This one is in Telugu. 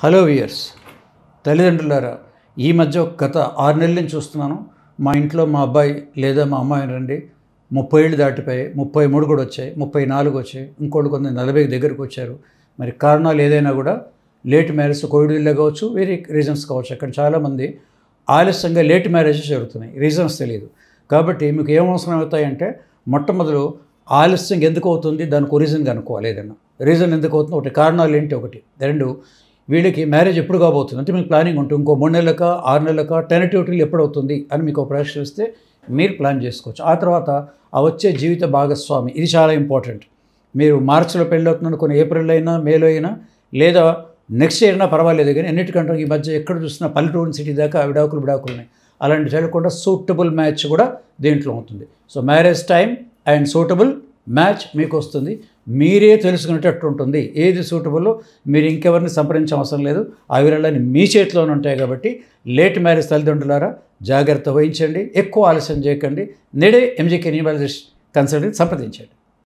హలో వియర్స్ తల్లిదండ్రులారా ఈ మధ్య ఒక గత ఆరు నెలల నుంచి చూస్తున్నాను మా ఇంట్లో మా అబ్బాయి లేదా మా అమ్మాయి రండి ముప్పై ఏళ్ళు దాటిపోయి ముప్పై మూడు కూడా వచ్చాయి ముప్పై నాలుగు వచ్చాయి ఇంకోటి కొంత నలభై దగ్గరకు వచ్చారు మరి కారణాలు ఏదైనా కూడా లేట్ మ్యారేజ్ కోవిడ్ వల్ల కావచ్చు వేరే రీజన్స్ కావచ్చు అక్కడ చాలామంది ఆలస్యంగా లేట్ మ్యారేజెస్ జరుగుతున్నాయి రీజన్స్ తెలియదు కాబట్టి మీకు ఏమవసరం అవుతాయంటే మొట్టమొదలు ఆలస్యం ఎందుకు అవుతుంది దానికి రీజన్ కనుక్కోవాలి ఏదైనా రీజన్ ఎందుకు అవుతుంది ఒకటి కారణాలు ఏంటి ఒకటి రెండు వీళ్ళకి మ్యారేజ్ ఎప్పుడు కాబోతుంది అంటే మీకు ప్లానింగ్ ఉంటుంది ఇంకో మూడు నెలలక ఆరు నెలలక టెనటివిటీలు ఎప్పుడవుతుంది అని మీకు ప్రశ్న ఇస్తే మీరు ప్లాన్ చేసుకోవచ్చు ఆ తర్వాత ఆ వచ్చే జీవిత భాగస్వామి ఇది చాలా ఇంపార్టెంట్ మీరు మార్చిలో పెళ్ళి అవుతున్నాను కొన్ని ఏప్రిల్ అయినా మేలో అయినా లేదా నెక్స్ట్ ఇయర్ అయినా పర్వాలేదు కానీ ఎన్నిటికంటే ఈ మధ్య ఎక్కడ చూసినా పల్లెటూరు సిటీ దాకా విడాకులు విడాకులు ఉన్నాయి అలాంటి చేయకుండా సూటబుల్ మ్యాచ్ కూడా దీంట్లో ఉంటుంది so marriage time and suitable match మీకు వస్తుంది మీరే తెలుసుకునేటట్టు ఉంటుంది ఏది సూటబుల్లో మీరు ఇంకెవరిని సంప్రదించే అవసరం లేదు ఆ మీ చేతిలోనే ఉంటాయి కాబట్టి లేట్ మ్యారేజ్ తల్లిదండ్రులారా జాగ్రత్త వహించండి ఎక్కువ ఆలస్యం చేయకండి నేడే ఎంజీకే న్యూమాలజిస్ట్ కన్సల్టెంట్ సంప్రదించండి